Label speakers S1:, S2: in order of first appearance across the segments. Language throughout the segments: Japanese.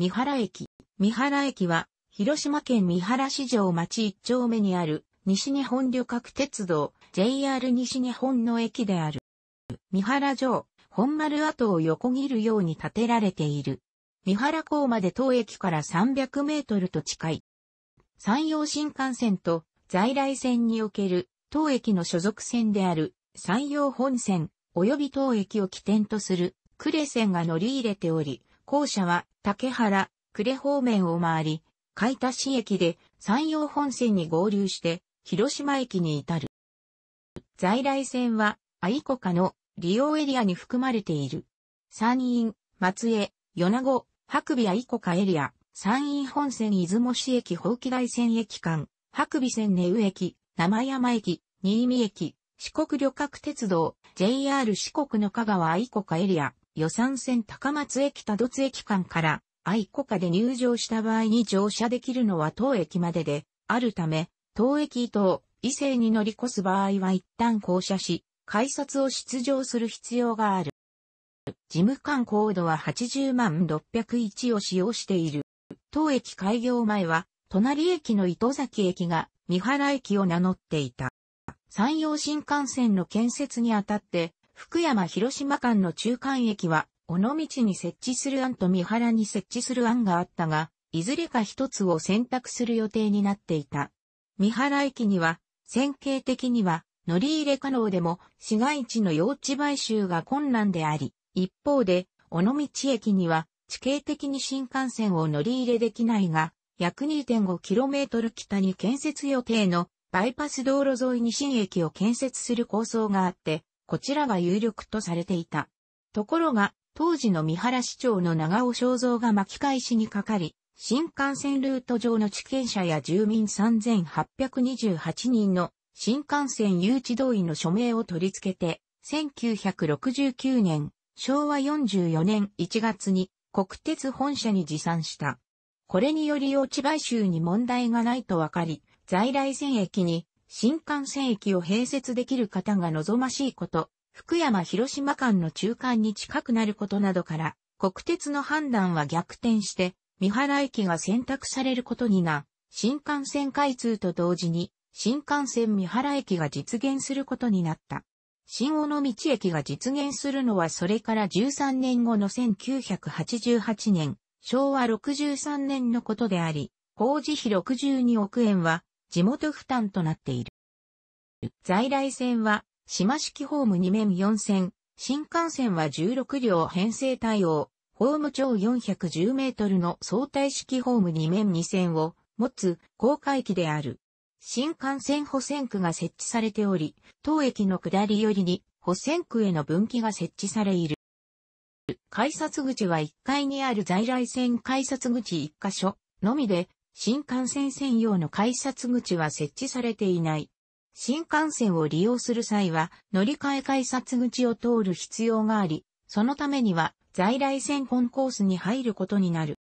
S1: 三原駅。三原駅は、広島県三原市場町一丁目にある、西日本旅客鉄道、JR 西日本の駅である。三原城、本丸跡を横切るように建てられている。三原港まで当駅から300メートルと近い。山陽新幹線と在来線における当駅の所属線である山陽本線及び当駅を起点とする呉線が乗り入れており、校舎は竹原、呉方面を回り、海田市駅で山陽本線に合流して広島駅に至る。在来線は愛子家の利用エリアに含まれている。山陰、松江、米子、白尾愛子家エリア、山陰本線出雲市駅宝紀大線駅間、白尾線根宇駅、生山駅、新見駅、四国旅客鉄道、JR 四国の香川愛子家エリア、予算線高松駅多度津駅間から、愛古下で入場した場合に乗車できるのは当駅までで、あるため、当駅と東、伊勢に乗り越す場合は一旦降車し、改札を出場する必要がある。事務官コードは80万601を使用している。当駅開業前は、隣駅の糸崎駅が三原駅を名乗っていた。山陽新幹線の建設にあたって、福山広島間の中間駅は、尾道に設置する案と三原に設置する案があったが、いずれか一つを選択する予定になっていた。三原駅には、線形的には、乗り入れ可能でも、市街地の用地買収が困難であり、一方で、尾道駅には、地形的に新幹線を乗り入れできないが、約 2.5km 北に建設予定のバイパス道路沿いに新駅を建設する構想があって、こちらが有力とされていた。ところが、当時の三原市長の長尾正造が巻き返しにかかり、新幹線ルート上の地権者や住民3828人の新幹線誘致同意の署名を取り付けて、1969年、昭和44年1月に国鉄本社に持参した。これにより用地買収に問題がないと分かり、在来線駅に新幹線駅を併設できる方が望ましいこと、福山広島間の中間に近くなることなどから、国鉄の判断は逆転して、三原駅が選択されることにな、新幹線開通と同時に、新幹線三原駅が実現することになった。新尾道駅が実現するのはそれから13年後の1988年、昭和63年のことであり、工事費62億円は地元負担となっている。在来線は、島式ホーム2面4線、新幹線は16両編成対応、ホーム長410メートルの相対式ホーム2面2線を持つ公開機である。新幹線補線区が設置されており、当駅の下り寄りに補線区への分岐が設置されいる。改札口は1階にある在来線改札口1箇所のみで、新幹線専用の改札口は設置されていない。新幹線を利用する際は乗り換え改札口を通る必要があり、そのためには在来線本コースに入ることになる。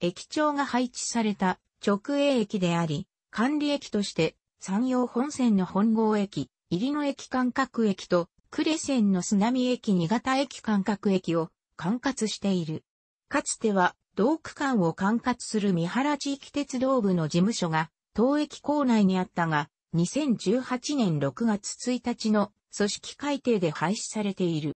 S1: 駅長が配置された直営駅であり、管理駅として山陽本線の本郷駅、入野駅間隔駅と呉線の津波駅新潟駅間隔駅を管轄している。かつては同区間を管轄する三原地域鉄道部の事務所が、当駅構内にあったが、2018年6月1日の組織改定で廃止されている。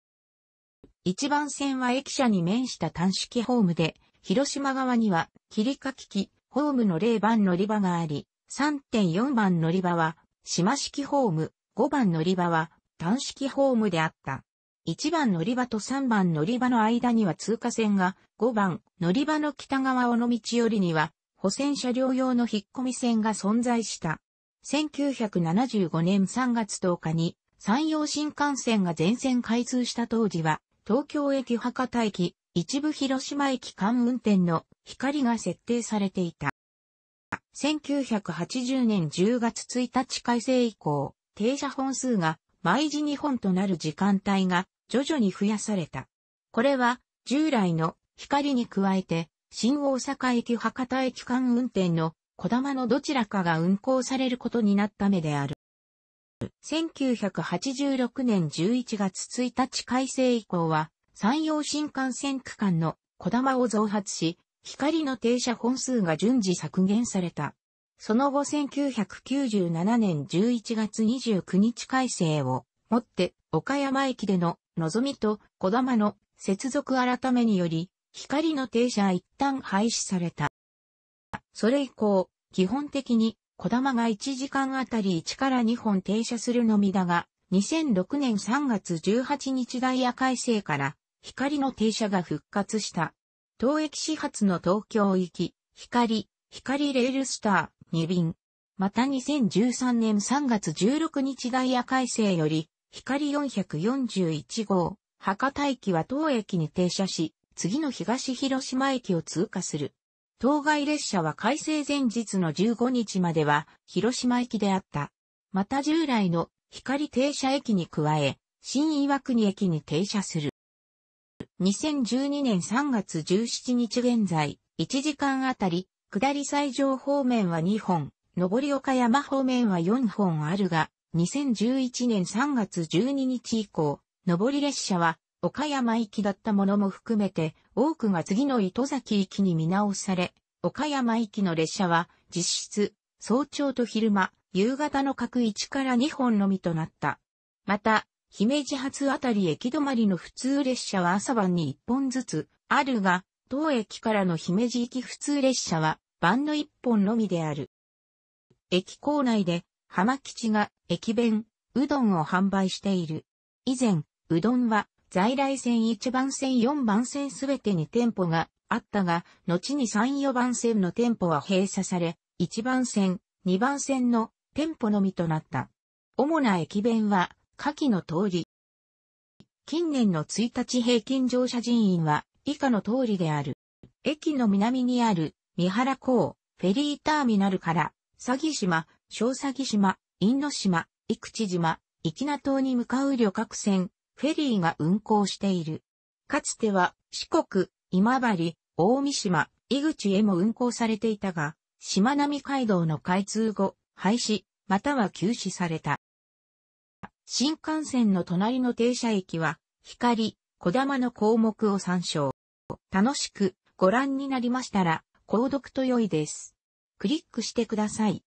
S1: 一番線は駅舎に面した短式ホームで、広島側には、切りかき機、ホームの0番乗り場があり、3.4番乗り場は、島式ホーム、5番乗り場は、短式ホームであった。1番乗り場と3番乗り場の間には通過線が、5番乗り場の北側尾道寄りには、補線車両用の引っ込み線が存在した。1975年3月10日に、山陽新幹線が全線開通した当時は、東京駅博多駅、一部広島駅間運転の光が設定されていた。1980年10月1日改正以降、停車本数が毎時2本となる時間帯が徐々に増やされた。これは従来の光に加えて新大阪駅博多駅間運転の小玉のどちらかが運行されることになった目である。1986年11月1日改正以降は山陽新幹線区間の小玉を増発し、光の停車本数が順次削減された。その後1997年11月29日改正をもって岡山駅でののぞみと小玉の接続改めにより光の停車一旦廃止された。それ以降、基本的に小玉が1時間あたり1から2本停車するのみだが、2006年3月18日ダイヤ改正から光の停車が復活した。当駅始発の東京行き、光、光レールスター、2便。また2013年3月16日ダイヤ改正より、光441号、博多駅は当駅に停車し、次の東広島駅を通過する。当該列車は改正前日の15日までは広島駅であった。また従来の光停車駅に加え、新岩国駅に停車する。2012年3月17日現在、1時間あたり下り西上方面は2本、上岡山方面は4本あるが、2011年3月12日以降、上り列車は岡山行きだったものも含めて、多くが次の糸崎行きに見直され、岡山行きの列車は実質、早朝と昼間、夕方の各1から2本のみとなった。また、姫路発あたり駅止まりの普通列車は朝晩に1本ずつあるが、当駅からの姫路行き普通列車は、バンド1本のみである。駅構内で、浜吉が駅弁、うどんを販売している。以前、うどんは、在来線1番線4番線すべてに店舗があったが、後に3、4番線の店舗は閉鎖され、1番線、2番線の店舗のみとなった。主な駅弁は、下記の通り。近年の1日平均乗車人員は以下の通りである。駅の南にある三原港、フェリーターミナルから、詐欺島、小詐欺島、因島、生口島、粋名島に向かう旅客船、フェリーが運航している。かつては四国、今治、大三島、井口へも運航されていたが、しまなみ海道の開通後、廃止、または休止された。新幹線の隣の停車駅は、光、小玉の項目を参照。楽しくご覧になりましたら、購読と良いです。クリックしてください。